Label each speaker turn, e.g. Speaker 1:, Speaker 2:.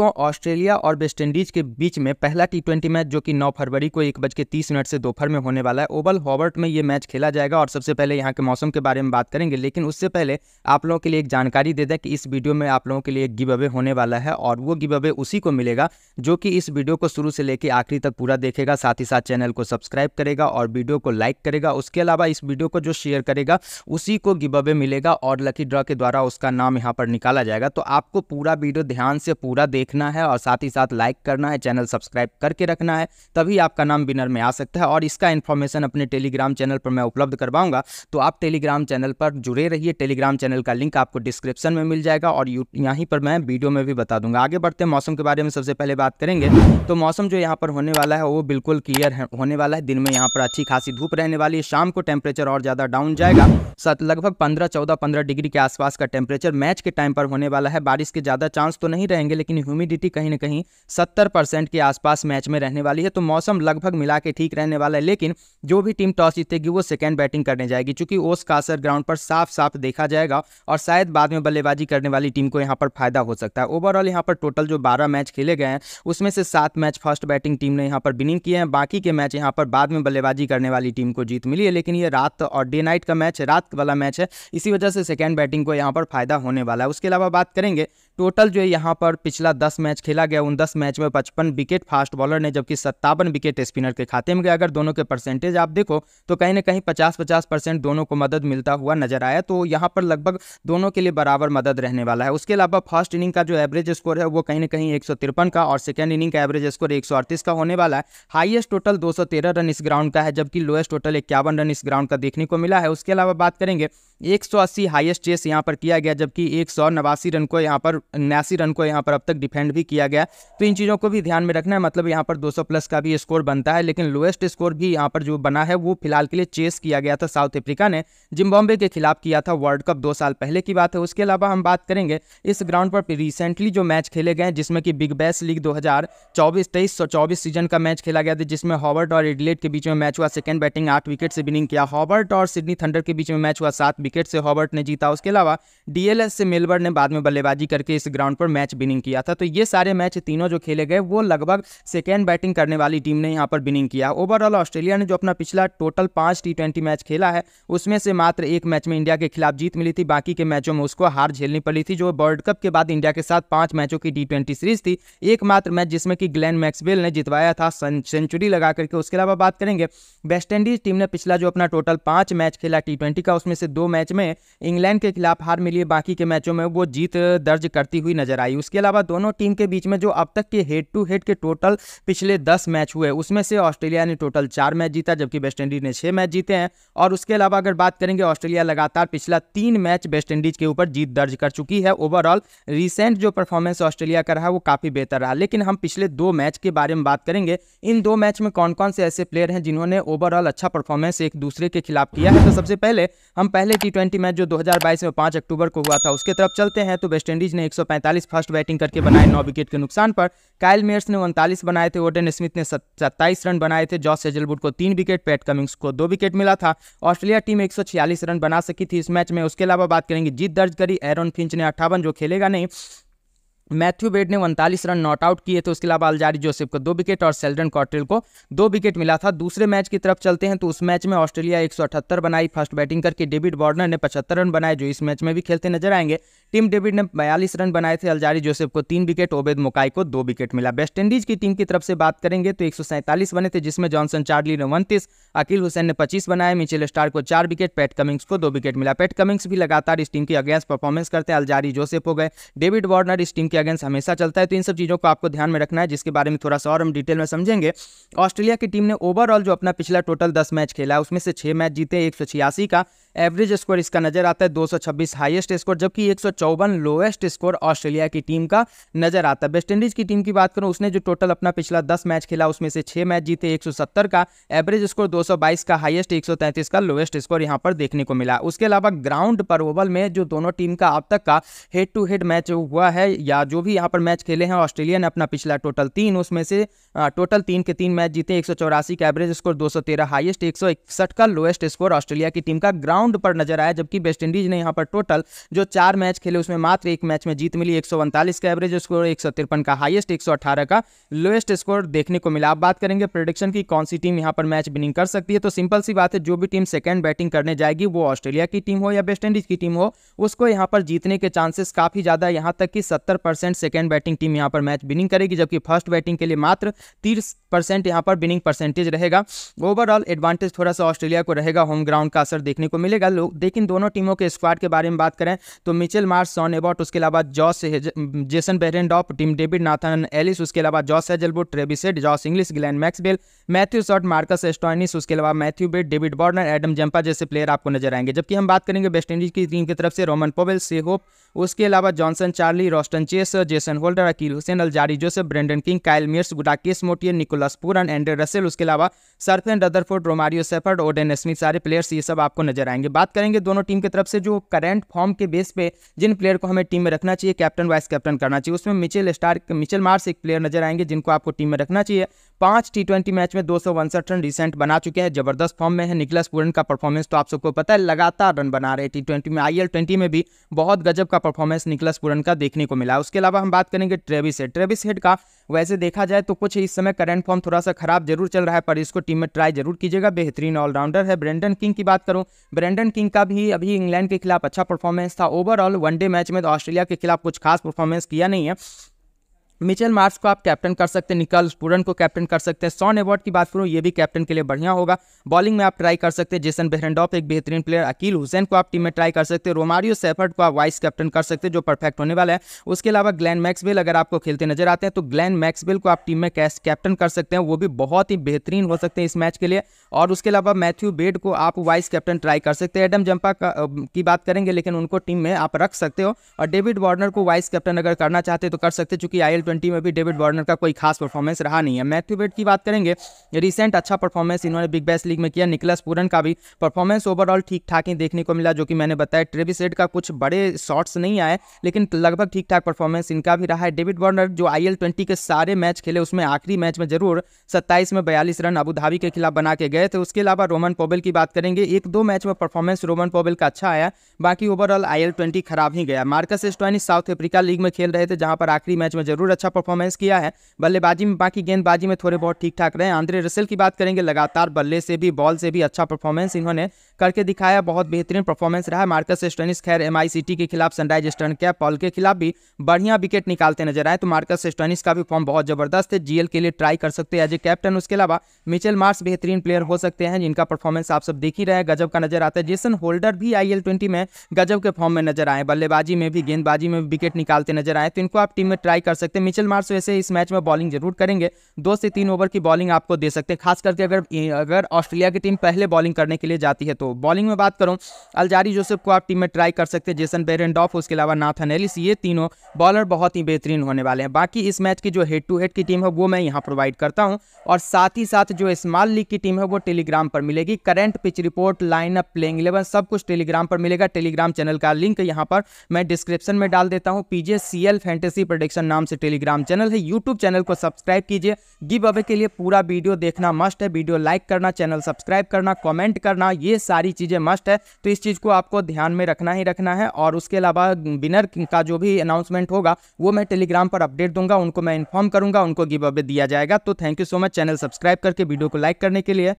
Speaker 1: दोस्तों ऑस्ट्रेलिया और वेस्टइंडीज के बीच में पहला टी ट्वेंटी मैच जो कि 9 फरवरी को एक बज के तीस मिनट से दोपहर में होने वाला है ओवल हॉबर्ट में ये मैच खेला जाएगा और सबसे पहले यहाँ के मौसम के बारे में बात करेंगे लेकिन उससे पहले आप लोगों के लिए एक जानकारी दे दें कि इस वीडियो में आप लोगों के लिए एक गिव अवे होने वाला है और वो गिव अवे उसी को मिलेगा जो कि इस वीडियो को शुरू से लेकर आखिरी तक पूरा देखेगा साथ ही साथ चैनल को सब्सक्राइब करेगा और वीडियो को लाइक करेगा उसके अलावा इस वीडियो को जो शेयर करेगा उसी को गिव अवे मिलेगा और लकी ड्रॉ के द्वारा उसका नाम यहाँ पर निकाला जाएगा तो आपको पूरा वीडियो ध्यान से पूरा देख लिखना है और साथ ही साथ लाइक करना है चैनल सब्सक्राइब करके रखना है तभी आपका नाम विनर में आ सकता है और इसका इन्फॉर्मेशन अपने टेलीग्राम चैनल पर मैं उपलब्ध करवाऊंगा तो आप टेलीग्राम चैनल पर जुड़े रहिए टेलीग्राम चैनल का लिंक आपको डिस्क्रिप्शन में मिल जाएगा और यहीं पर मैं वीडियो में भी बता दूंगा आगे बढ़ते हैं मौसम के बारे में सबसे पहले बात करेंगे तो मौसम जो यहाँ पर होने वाला है वो बिल्कुल क्लियर होने वाला है दिन में यहाँ पर अच्छी खासी धूप रहने वाली है शाम को टेम्परेचर और ज़्यादा डाउन जाएगा लगभग पंद्रह चौदह पंद्रह डिग्री के आसपास का टेम्परेचर मैच के टाइम पर होने वाला है बारिश के ज़्यादा चांस तो नहीं रहेंगे लेकिन ह्यूमिडिटी कहीं ना कहीं सत्तर परसेंट के आसपास मैच में रहने वाली है तो मौसम लगभग मिला के ठीक रहने वाला है लेकिन जो भी टीम टॉस जीतेगी वो सेकेंड बैटिंग करने जाएगी चूंकि ओस का असर ग्राउंड पर साफ साफ देखा जाएगा और शायद बाद में बल्लेबाजी करने वाली टीम को यहाँ पर फायदा हो सकता है ओवरऑल यहाँ पर टोटल जो बारह मैच खेले गए हैं उसमें से सात मैच फर्स्ट बैटिंग टीम ने यहाँ पर विनिंग किए हैं बाकी के मैच यहाँ पर बाद में बल्लेबाजी करने वाली टीम को जीत मिली है लेकिन ये रात और डे नाइट का मैच है रात वाला मैच है इसी वजह से सेकेंड बैटिंग को यहाँ पर फायदा होने वाला है उसके अलावा बात करेंगे टोटल जो है यहाँ पर पिछला दस मैच खेला गया उन दस मैच में पचपन विकेट फास्ट बॉलर ने जबकि सत्तावन विकेट स्पिनर के खाते में गया अगर दोनों के परसेंटेज आप देखो तो कहीं ना कहीं पचास पचास परसेंट दोनों को मदद मिलता हुआ नजर आया तो यहाँ पर लगभग दोनों के लिए बराबर मदद रहने वाला है उसके अलावा फर्स्ट इनिंग का जो एवरेज स्कोर है वो कहीं ना कहीं एक का और सेकेंड इनिंग का एवरेज स्कोर एक का होने वाला है हाइएस्ट टोटल दो रन इस ग्राउंड का है जबकि लोएस्ट टोटल इक्यावन रन इस ग्राउंड का देखने को मिला है उसके अलावा बात करेंगे एक सौ अस्सी हाइस्ट चेस यहाँ पर किया गया जबकि एक सौ नवासी रन को यहाँ पर उन्यासी रन को यहाँ पर अब तक डिफेंड भी किया गया तो इन चीज़ों को भी ध्यान में रखना है मतलब यहाँ पर 200 प्लस का भी स्कोर बनता है लेकिन लोएस्ट स्कोर भी यहाँ पर जो बना है वो फिलहाल के लिए चेस किया गया था साउथ अफ्रीका ने जिम्बाब्वे के खिलाफ किया था वर्ल्ड कप दो साल पहले की बात है उसके अलावा हम बात करेंगे इस ग्राउंड पर रिसेंटली जो मैच खेले गए जिसमें कि बिग बैस लीग दो हज़ार चौबीस तेईस सौ चौबीस सीजन का मैच खेला गया था जिसमें हॉबर्ट और एडलेट के बीच में मैच हुआ सेकेंड बैटिंग आठ विकेट से विनिंग किया हॉबर्ट और सिडनी थंडर के बीच में मैच हुआ सात विकेट से हॉबर्ट ने जीता उसके अलावा डीएलएस से मेलबर्न ने बाद में बल्लेबाजी करके इस ग्राउंड पर मैच विनिंग किया था तो ये सारे मैच तीनों जो खेले गए वो लगभग सेकेंड बैटिंग करने वाली टीम ने यहाँ पर विनिंग किया ओवरऑल ऑस्ट्रेलिया ने जो अपना पिछला टोटल पाँच टी मैच खेला है उसमें से मात्र एक मैच में इंडिया के खिलाफ जीत मिली थी बाकी के मैचों में उसको हार झेलनी पड़ी थी जो वर्ल्ड कप के बाद इंडिया के साथ पाँच मैचों की टी सीरीज थी एकमात्र मैच जिसमें कि ग्लैन मैक्सवेल ने जितवाया था सेंचुरी लगा करके उसके अलावा बात करेंगे वेस्ट इंडीज टीम ने पिछला जो अपना टोटल पाँच मैच खेला टी का उसमें से दो मैच मैच में इंग्लैंड के खिलाफ हार मिली बाकी के मैचों में वो जीत दर्ज करती हुई नजर आई उसके अलावा दोनों टीम के बीच में जो अब तक के हेड टू हेड के टोटल पिछले दस मैच हुए उसमें से ऑस्ट्रेलिया ने टोटल चार मैच जीता जबकि वेस्ट इंडीज ने छह मैच जीते हैं और उसके अलावा अगर बात करेंगे ऑस्ट्रेलिया लगातार पिछला तीन मैच वेस्ट इंडीज के ऊपर जीत दर्ज कर चुकी है ओवरऑल रिसेंट जो परफॉर्मेंस ऑस्ट्रेलिया का रहा वो काफ़ी बेहतर रहा लेकिन हम पिछले दो मैच के बारे में बात करेंगे इन दो मैच में कौन कौन से ऐसे प्लेयर हैं जिन्होंने ओवरऑल अच्छा परफॉर्मेंस एक दूसरे के खिलाफ किया है तो सबसे पहले हम पहले की ट्वेंटी मैच जो 2022 में 5 अक्टूबर को हुआ था उसके तरफ चलते हैं तो वेस्टइंडीज ने 145 फर्स्ट बैटिंग करके बनाए 9 विकेट के नुकसान पर कायल मेयर्स ने उनतालीस बनाए थे ओडन स्मिथ ने सत्ताईस रन बनाए थे जॉस एजलवुड को तीन विकेट पैट कमिंग्स को दो विकेट मिला था ऑस्ट्रेलिया टीम एक रन बना सकी थी इस मैच में उसके अलावा बात करेंगे जीत दर्ज करी एरन फिंच ने अट्ठावन जो खेलेगा नहीं मैथ्यू बेड ने उनतालीस रन नॉट आउट किए तो उसके अलावा अलजारी जोसेफ को दो विकेट और सेल्डन कॉट्रिल को दो विकेट मिला था दूसरे मैच की तरफ चलते हैं तो उस मैच में ऑस्ट्रेलिया 178 बनाई फर्स्ट बैटिंग करके डेविड वार्नर ने 75 रन बनाए जो इस मैच में भी खेलते नजर आएंगे टीम डेविड ने बयालीस रन बनाए थे अलजारी जोसेफ को तीन विकेट ओबेद मुकाई को दो विकेट मिला वेस्ट इंडीज की टीम की तरफ से बात करेंगे तो एक बने थे जिसमें जॉनसन चार्ली ने उनतीस अकील हुसैन ने पच्चीस बनाए मिचेल स्टार को चार विकेट पैट कमिंग्स को दो विकेट मिला पैट कमिंग्स भी लगातार इस टीम की अगेंस्ट परफॉर्मेंस करते अलजारी जोसेफ हो गए डेविड वार्नर इस टीम के अगेंस्ट हमेशा चलता है तो इन सब चीज़ों को आपको ध्यान में रखना है जिसके बारे में थोड़ा सा और हम डिटेल में समझेंगे ऑस्ट्रेलिया की टीम ने ओवरऑल जो अपना पिछला टोटल दस मैच खेला है उसमें से छः मैच जीते एक का एवरेज स्कोर इसका नजर आता है 226 हाईएस्ट स्कोर जबकि एक लोएस्ट स्कोर ऑस्ट्रेलिया की टीम का नजर आता है वेस्टइंडीज की टीम की बात करूं उसने जो टोटल अपना पिछला 10 मैच खेला उसमें से 6 मैच जीते 170 का एवरेज स्कोर 222 का हाईएस्ट 133 का लोएस्ट स्कोर यहां पर देखने को मिला उसके अलावा ग्राउंड पर ओवल में जो दोनों टीम का अब तक का हेड टू हेड मैच हुआ है या जो भी यहाँ पर मैच खेले हैं ऑस्ट्रेलिया ने अपना पिछला टोटल तीन उसमें से टोटल तीन के तीन मैच जीते एक का एवरेज स्कोर दो सौ हाईएस्ट एक का लोएस्ट स्कोर ऑस्ट्रेलिया की टीम का ग्राउंड राउंड पर नजर आया जबकि वेस्टइंडीज ने यहाँ पर टोटल जो चार मैच खेले उसमें मात्र एक मैच में जीत मिली एक का एवरेज स्कोर एक का हाईएस्ट एक का लोएस्ट स्कोर देखने को मिला आप बात करेंगे प्रोडिक्शन की कौन सी टीम यहाँ पर मैच विनिंग कर सकती है तो सिंपल सी बात है जो भी टीम सेकेंड बैटिंग करने जाएगी वो ऑस्ट्रेलिया की टीम हो या वेस्ट इंडीज की टीम हो उसको यहाँ पर जीतने के चांसेस काफी ज्यादा यहाँ तक कि सत्तर परसेंट सेकेंड बैटिंग टीम यहाँ पर मैच विनिंग करेगी जबकि फर्स्ट बैटिंग के लिए मात्र तीस परसेंट यहाँ पर विनिंग परसेंटेज रहेगा ओवरऑल एडवांटेज थोड़ा सा ऑस्ट्रेलिया को रहेगा होम ग्राउंड का असर देखने को मिला मिलेगा लोग लेकिन दोनों टीमों के स्क्वाड के बारे में बात करें तो मिचेल मार्स सॉन एबॉट उसके अलावा Josh Jason Behrendorff team David Nathan Ellis उसके अलावा Josh Hazlewood Travis Head Josh Inglis Glenn Maxwell Matthew Short Marcus Stoinis उसके अलावा Matthew Wade David Warner Adam Zampa जैसे प्लेयर आपको नजर आएंगे जबकि हम बात करेंगे वेस्ट इंडीज की टीम की तरफ से रोमन पोवेल से होप उसके अलावा Johnson Charles Roston Chase Jason Holder Akeal Hosein Alzarri Joseph Brandon King Kyle Mayers Gudakesh Motie Nicholas Pooran Andre Russell उसके अलावा Sherfane Rutherford Romario Shepherd Odean Smith सारे प्लेयर्स ये सब आपको नजर आएंगे बात करेंगे दोनों टीम की तरफ से जो करेंट फॉर्म के बेस पे जिन प्लेयर को हमें टीम में रखना चाहिए कैप्टन वाइस कैप्टन करना चाहिए उसमें मिचेल स्टार मिचेल मार्स एक प्लेयर नजर आएंगे जिनको आपको टीम में रखना चाहिए पांच टी ट्वेंटी मैच में दो सौ उनसठ रन रिसेंट बना चुके हैं जबरदस्त फॉर्म में है निकलस पुरन का परफॉर्मेंस तो आप सबको पता है लगातार रन बना रहे टी ट्वेंटी में आई ट्वेंटी में भी बहुत गजब का परफॉर्मेंस निकलस पुरन का देखने को मिला उसके अलावा हम बात करेंगे ट्रेविस हेड ट्रेविस हेड का वैसे देखा जाए तो कुछ इस समय करंट फॉर्म थोड़ा सा खराब जरूर चल रहा है पर इसको टीम में ट्राई जरूर कीजिएगा बेहतरीन ऑलराउंडर है ब्रेंडन किंग की बात करूं ब्रेंडन किंग का भी अभी इंग्लैंड के खिलाफ अच्छा परफॉर्मेंस था ओवरऑल वनडे मैच में तो ऑस्ट्रेलिया के खिलाफ कुछ खास परफॉर्मेंस किया नहीं है मिचेल मार्स को आप कैप्टन कर सकते हैं निकल स्टूडेंट को कैप्टन कर सकते हैं सॉन एवॉर्ड की बात करूँ ये भी कैप्टन के लिए बढ़िया होगा बॉलिंग में आप ट्राई कर सकते हैं जेसन बेहरेंडॉफ एक बेहतरीन प्लेयर अकील हुसैन को आप टीम में ट्राई कर सकते हैं रोमारियो सेफर्ड को आप वाइस कैप्टन कर सकते हैं जो परफेक्ट होने वाला है उसके अलावा ग्लैन मैक्सवेल अगर आपको खेलते नजर आते हैं तो ग्लैन मैक्सवेल को आप टीम में कैश कैप्टन कर सकते हैं वो भी बहुत ही बेहतरीन हो सकते हैं इस मैच के लिए और उसके अलावा मैथ्यू बेड को आप वाइस कैप्टन ट्राई कर सकते हैं एडम जंपा की बात करेंगे लेकिन उनको टीम में आप रख सकते हो और डेविड वार्नर को वाइस कैप्टन अगर करना चाहते तो कर सकते चूंकि आई ट्वेंटी में भी डेविड वार्नर का कोई खास परफॉर्मेंस रहा नहीं है मैथ्यू बेट की बात करेंगे रिसेंट अच्छा परफॉर्मेंस इन्होंने बिग बैस लीग में किया निकलस पूरन का भी परफॉर्मेंस ओवरऑल ठीक ठाक ही देखने को मिला जो कि मैंने बताया ट्रेविस हेड का कुछ बड़े शॉट्स नहीं आए लेकिन लगभग ठीक ठाक परफॉर्मेंस इनका भी रहा है डेविड वार्नर जो आई एल के सारे मैच खेले उसमें आखिरी मैच में जरूर सत्ताईस में बयालीस रन अबूधाबी के खिलाफ बना के गए थे उसके अलावा रोमन पोबल की बात करेंगे एक दो मैच में परफॉर्मेंस रोमन पोबल का अच्छा आया बाकी ओवरऑल आई एल खराब ही गया Marcus Stoinis South Africa league में खेल रहे थे जहां पर आखिरी मैच में जरूर अच्छा परफॉर्मेंस किया है बल्लेबाजी में बाकी गेंदबाजी में थोड़े बहुत ठीक ठाक रहे आंद्रे रसेल की बात करेंगे लगातार बल्ले से भी बॉल से भी अच्छा परफॉर्मेंस इन्होंने करके दिखाया बहुत बेहतरीन परफॉर्मेंस रहा मार्कस स्टनिस खैर एम के खिलाफ सनराइज कैप पॉल के खिलाफ भी बढ़िया विकेट निकालते नजर आए तो मार्कस एस्टनिस का भी फॉर्म बहुत जबरदस्त है जीएल के लिए ट्राई कर सकते हैं एज ए कैप्टन उसके अलावा मिचेल मार्स बेहतरीन प्लेयर हो सकते हैं जिनका परफॉर्मेंस आप सब देख ही रहे गजब का नजर आता है जेसन होल्डर भी आई ट्वेंटी में गजब के फॉर्म में नजर आए बल्लेबाजी में भी गेंदबाजी में भी विकेट निकालते नजर आए तो इनको आप टीम में ट्राई कर सकते हैं मिचल मार्स वैसे तो इस मैच में बॉलिंग जरूर करेंगे दो से तीन ओवर की बॉलिंग आपको दे सकते हैं खास करके अगर अगर ऑस्ट्रेलिया की टीम पहले बॉलिंग करने के लिए जाती है तो बॉलिंग में बात करूँ अलजारी जोसेफ को आप टीम में ट्राई कर सकते हैं जेसन बेरेंड उसके अलावा नाथन एलिस ये तीनों बॉलर बहुत ही बेहतरीन होने वाले हैं बाकी इस मैच की जो हेड टू हेड की टीम है वो मैं यहाँ प्रोवाइड करता हूँ और साथ ही साथ जो स्मॉल लीग की टीम है वो टेलीग्राम पर मिलेगी current pitch report lineup playing eleven सब कुछ टेलीग्राम पर मिलेगा टेलीग्राम चैनल का लिंक यहाँ पर मैं डिस्क्रिप्शन में डाल देता हूँ पीजे सी एल फैंटेसी नाम से टेलीग्राम टेलीग्राम चैनल है यूट्यूब चैनल को सब्सक्राइब कीजिए गिव अवे के लिए पूरा वीडियो देखना मस्ट है वीडियो लाइक करना चैनल सब्सक्राइब करना कॉमेंट करना ये सारी चीज़ें मस्ट है तो इस चीज़ को आपको ध्यान में रखना ही रखना है और उसके अलावा विनर का जो भी अनाउंसमेंट होगा वो मैं टेलीग्राम पर अपडेट दूंगा उनको मैं इन्फॉर्म करूंगा उनको गिव अवे दिया जाएगा तो thank you so much channel subscribe करके वीडियो को लाइक करने के लिए